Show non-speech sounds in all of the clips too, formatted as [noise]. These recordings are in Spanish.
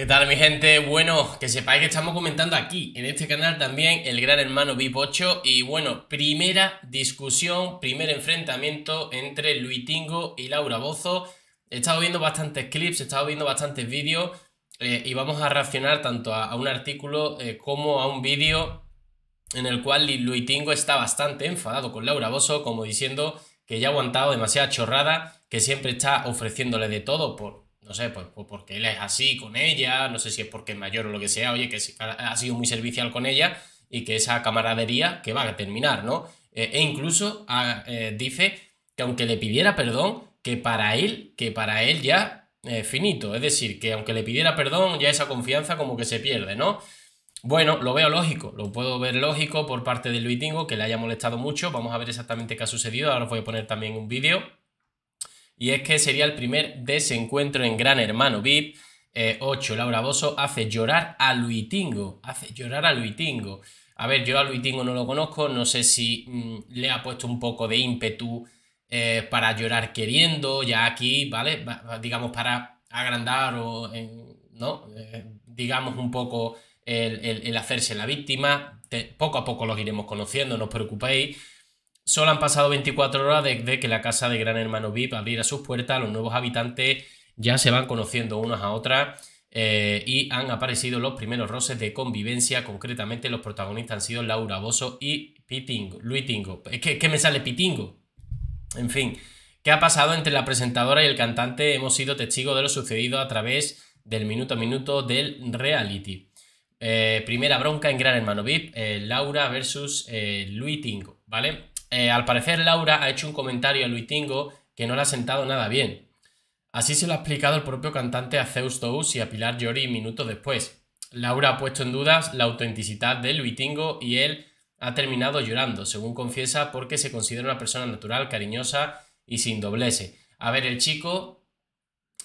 ¿Qué tal mi gente? Bueno, que sepáis que estamos comentando aquí, en este canal también, el gran hermano VIP 8 y bueno, primera discusión, primer enfrentamiento entre Luitingo y Laura Bozo. He estado viendo bastantes clips, he estado viendo bastantes vídeos eh, y vamos a reaccionar tanto a, un artículo eh, como a un vídeo en el cual Luitingo está bastante enfadado con Laura Bozo, como diciendo que ya ha aguantado demasiada chorrada, que siempre está ofreciéndole de todo por no sé, pues, porque él es así con ella, no sé si es porque es mayor o lo que sea, oye, que ha sido muy servicial con ella y que esa camaradería que va a terminar, ¿no? Eh, e incluso ah, eh, dice que aunque le pidiera perdón, que para él, que para él ya es eh, finito, es decir, que aunque le pidiera perdón, ya esa confianza como que se pierde, ¿no? Bueno, lo veo lógico, lo puedo ver lógico por parte de Luitingo, que le haya molestado mucho. Vamos a ver exactamente qué ha sucedido. Ahora os voy a poner también un vídeo y es que sería el primer desencuentro en Gran Hermano VIP. 8. Eh, Laura Bosso hace llorar a Luitingo. Hace llorar a Luitingo. A ver, yo a Luitingo no lo conozco, no sé si mm, le ha puesto un poco de ímpetu eh, para llorar queriendo, ya aquí, ¿vale? digamos, para agrandar o, ¿no? Eh, digamos un poco el, hacerse la víctima. poco a poco los iremos conociendo, no os preocupéis Solo han pasado 24 horas desde que la casa de Gran Hermano VIP abriera sus puertas, los nuevos habitantes ya se van conociendo unas a otras eh, y han aparecido los primeros roces de convivencia, concretamente los protagonistas han sido Laura Bosso y Pitingo, Luitingo. Es que, me sale Pitingo. En fin, ¿qué ha pasado entre la presentadora y el cantante? Hemos sido testigos de lo sucedido a través del minuto a minuto del reality. Eh, primera bronca en Gran Hermano VIP, eh, Laura versus eh, Luitingo, ¿vale? Eh, al parecer Laura ha hecho un comentario a Luitingo que no le ha sentado nada bien. Así se lo ha explicado el propio cantante a Zeus Tous y a Pilar Llori minutos después. Laura ha puesto en dudas la autenticidad de Luitingo y él ha terminado llorando, según confiesa, porque se considera una persona natural, cariñosa y sin doblece. A ver, el chico.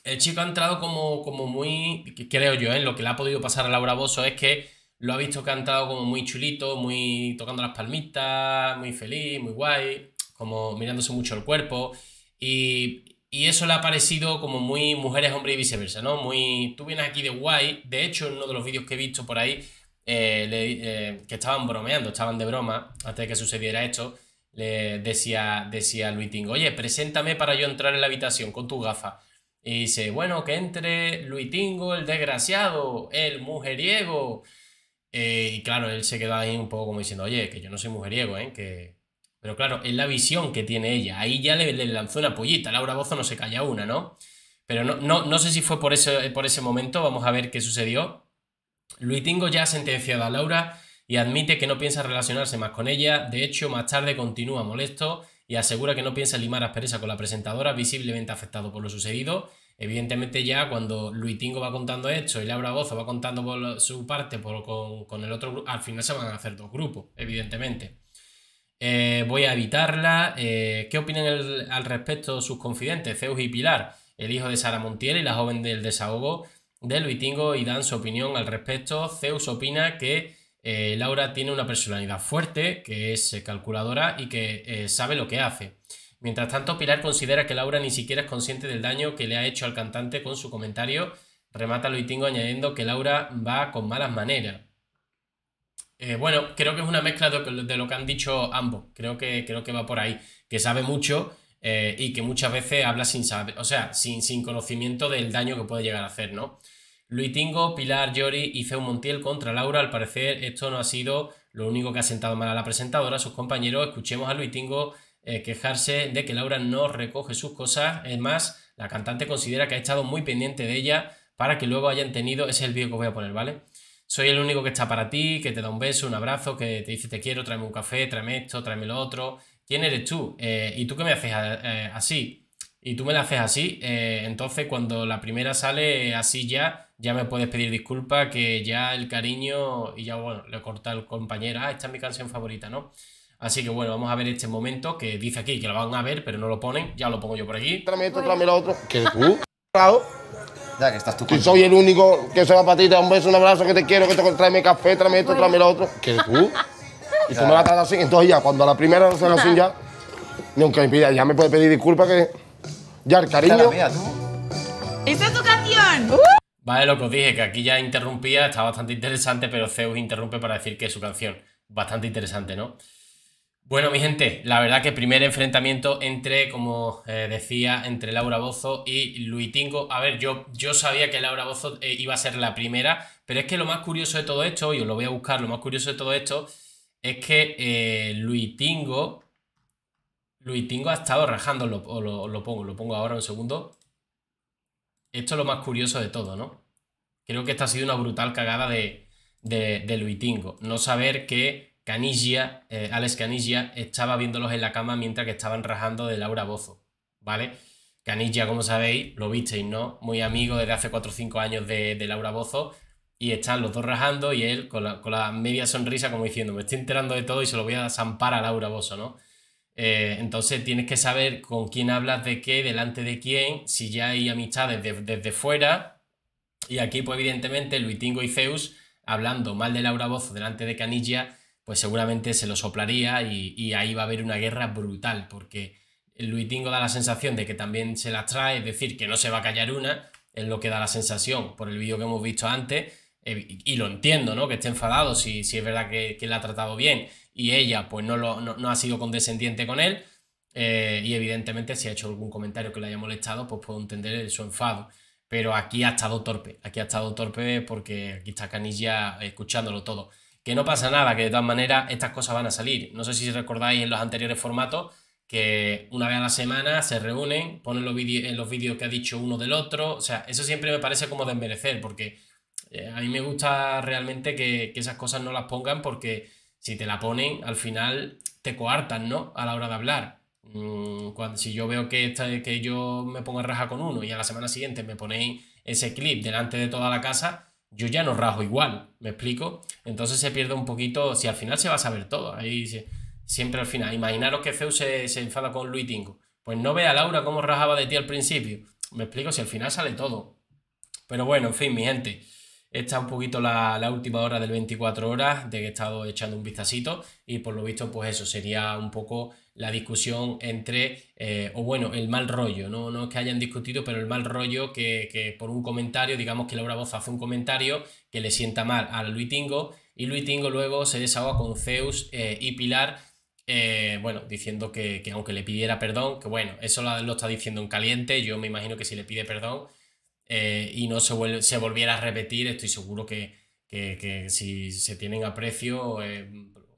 El chico ha entrado como, como muy. creo yo, en lo que le ha podido pasar a Laura Bosso es que lo ha visto cantado como muy chulito, muy tocando las palmitas, muy feliz, muy guay, como mirándose mucho el cuerpo. Y, eso le ha parecido como muy mujeres, hombres y viceversa, ¿no? Muy, tú vienes aquí de guay. De hecho, en uno de los vídeos que he visto por ahí, eh, eh, que estaban bromeando, estaban de broma, antes de que sucediera esto, le decía, decía Tingo. oye, preséntame para yo entrar en la habitación con tu gafa. Y dice, bueno, que entre Luitingo el desgraciado, el mujeriego. Eh, y claro, él se queda ahí un poco como diciendo, oye, que yo no soy mujeriego, ¿eh? Que... Pero claro, es la visión que tiene ella. Ahí ya le, lanzó una pollita. Laura Bozo no se calla una, ¿no? Pero no, no, sé si fue por ese, por ese momento. Vamos a ver qué sucedió. Luis Luitingo ya ha sentenciado a Laura y admite que no piensa relacionarse más con ella. De hecho, más tarde continúa molesto y asegura que no piensa limar aspereza con la presentadora, visiblemente afectado por lo sucedido. Evidentemente ya cuando Luitingo va contando esto y Laura Bozo va contando por su parte con, el otro grupo, al final se van a hacer dos grupos, evidentemente. Eh, voy a evitarla. Eh, ¿Qué opinan al respecto sus confidentes, Zeus y Pilar, el hijo de Sara Montiel y la joven del desahogo de Luitingo y dan su opinión al respecto? Zeus opina que eh, Laura tiene una personalidad fuerte, que es calculadora y que sabe lo que hace. Mientras tanto, Pilar considera que Laura ni siquiera es consciente del daño que le ha hecho al cantante con su comentario. Remata Luitingo añadiendo que Laura va con malas maneras. Eh, bueno, creo que es una mezcla de, lo que han dicho ambos. Creo que, creo que va por ahí. Que sabe mucho eh, y que muchas veces habla sin saber, o sea, sin, sin conocimiento del daño que puede llegar a hacer, ¿no? Luitingo, Pilar, Yori y Feu Montiel contra Laura. Al parecer, esto no ha sido lo único que ha sentado mal a la presentadora, sus compañeros. Escuchemos a Luitingo eh, quejarse de que Laura no recoge sus cosas. Es más, la cantante considera que ha estado muy pendiente de ella para que luego hayan tenido, ese es el vídeo que voy a poner, ¿vale? Soy el único que está para ti, que te da un beso, un abrazo, que te dice te quiero, tráeme un café, tráeme esto, tráeme lo otro. ¿Quién eres tú? Eh, ¿Y tú qué me haces eh, así? ¿Y tú me la haces así? entonces cuando la primera sale así ya, ya me puedes pedir disculpa que ya el cariño y ya bueno, le corta al compañero, ah, esta es mi canción favorita, ¿no? Así que bueno, vamos a ver este momento que dice aquí que lo van a ver, pero no lo ponen. Ya lo pongo yo por aquí. Tráeme esto, tráeme lo otro. Que [laughs] tú, claro. Ya que estás tú. Y soy el único que se va para ti, te un beso, un abrazo, que te quiero, que te tráeme café, tráeme esto, tráeme lo otro. Que tú. Y tú me la tratas así. Entonces ya, cuando la primera no se así ya, Nunca me pida, ya me puede pedir disculpas que. Ya, el cariño. ¡Esta es tu canción! Uh. Vale, lo que os dije, que aquí ya interrumpía, está bastante interesante, pero Zeus interrumpe para decir que es su canción. Bastante interesante, ¿no? Bueno, mi gente, la verdad que primer enfrentamiento entre, como eh, decía, entre Laura Bozo y Luitingo. A ver, yo, yo sabía que Laura Bozo eh, iba a ser la primera, pero es que lo más curioso de todo esto, y os lo voy a buscar, lo más curioso de todo esto, es que eh, Luitingo. Luitingo ha estado rajando, lo, lo, pongo, lo pongo ahora un segundo. Esto es lo más curioso de todo, ¿no? Creo que esta ha sido una brutal cagada de, de, de Luitingo. No saber que Canilla, eh, Alex Canilla, estaba viéndolos en la cama mientras que estaban rajando de Laura Bozo, ¿vale? Canilla, como sabéis, lo visteis, ¿no? Muy amigo desde hace 4 o 5 años de, Laura Bozo, y están los dos rajando y él con la, media sonrisa como diciendo, me estoy enterando de todo y se lo voy a zampar a Laura Bozo, ¿no? Eh, entonces tienes que saber con quién hablas de qué, delante de quién, si ya hay amistades desde fuera. Y aquí, pues evidentemente, Luitingo y Zeus, hablando mal de Laura Bozo delante de Canilla, pues seguramente se lo soplaría y, ahí va a haber una guerra brutal, porque Luitingo da la sensación de que también se las trae, es decir, que no se va a callar una, es lo que da la sensación por el vídeo que hemos visto antes, eh, y lo entiendo, ¿no? Que esté enfadado si, es verdad que, que la ha tratado bien y ella pues no, lo, no, ha sido condescendiente con él eh, y evidentemente si ha hecho algún comentario que le haya molestado pues puedo entender su enfado. Pero aquí ha estado torpe, aquí ha estado torpe porque aquí está Canilla escuchándolo todo. Que no pasa nada, que de todas maneras estas cosas van a salir. No sé si recordáis en los anteriores formatos que una vez a la semana se reúnen, ponen los, eh, los vídeos que ha dicho uno del otro. O sea, eso siempre me parece como desmerecer, porque eh, a mí me gusta realmente que, esas cosas no las pongan, porque si te la ponen, al final te coartan, ¿no? A la hora de hablar. Mm, Cuando, si yo veo que, que yo me pongo en raja con uno y a la semana siguiente me ponéis ese clip delante de toda la casa, yo ya no rajo igual, ¿me explico? Entonces se pierde un poquito, si al final se va a saber todo, ahí dice... siempre al final, imaginaros que Zeus se, enfada con Luis Tingo, pues no vea a Laura cómo rajaba de ti al principio, me explico, si al final sale todo. Pero bueno, en fin, mi gente. Esta un poquito la, última hora del 24 horas de que he estado echando un vistacito y por lo visto pues eso sería un poco la discusión entre, eh, o bueno, el mal rollo, ¿no? no es que hayan discutido, pero el mal rollo que, por un comentario, digamos que Laura Voz hace un comentario que le sienta mal a Luis Tingo y Luis Tingo luego se desahoga con Zeus eh, y Pilar eh, bueno, diciendo que, aunque le pidiera perdón, que bueno, eso lo, está diciendo en caliente, yo me imagino que si le pide perdón, eh, y no se, se volviera a repetir, estoy seguro que, si se tienen a precio, eh,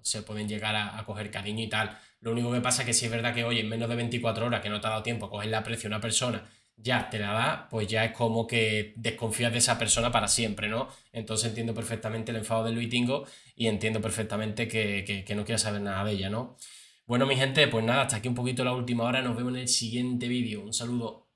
se pueden llegar a, coger cariño y tal. Lo único que pasa es que si es verdad que hoy en menos de 24 horas que no te ha dado tiempo a cogerle precio a una persona, ya te la da, pues ya es como que desconfías de esa persona para siempre, ¿no? Entonces entiendo perfectamente el enfado de Luis Tingo y entiendo perfectamente que, que no quiera saber nada de ella, ¿no? Bueno, mi gente, pues nada, hasta aquí un poquito la última hora. Nos vemos en el siguiente vídeo. Un saludo.